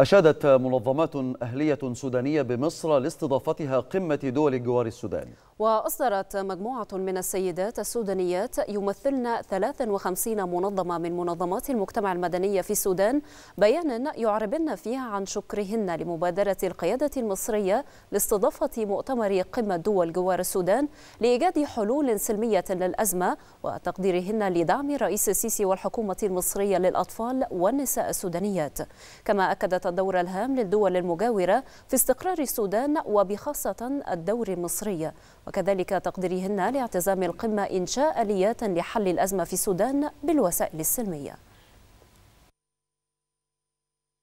أشادت منظمات أهلية سودانية بمصر لاستضافتها قمة دول جوار السودان وأصدرت مجموعة من السيدات السودانيات يمثلن 53 منظمة من منظمات المجتمع المدني في السودان بيانا يعربن فيها عن شكرهن لمبادرة القيادة المصرية لاستضافة مؤتمر قمة دول جوار السودان لإيجاد حلول سلمية للأزمة وتقديرهن لدعم الرئيس السيسي والحكومة المصرية للأطفال والنساء السودانيات كما أكدت الدور الهام للدول المجاورة في استقرار السودان وبخاصة الدور المصري وكذلك تقديرهن لاعتزام القمة إنشاء آليات لحل الأزمة في السودان بالوسائل السلمية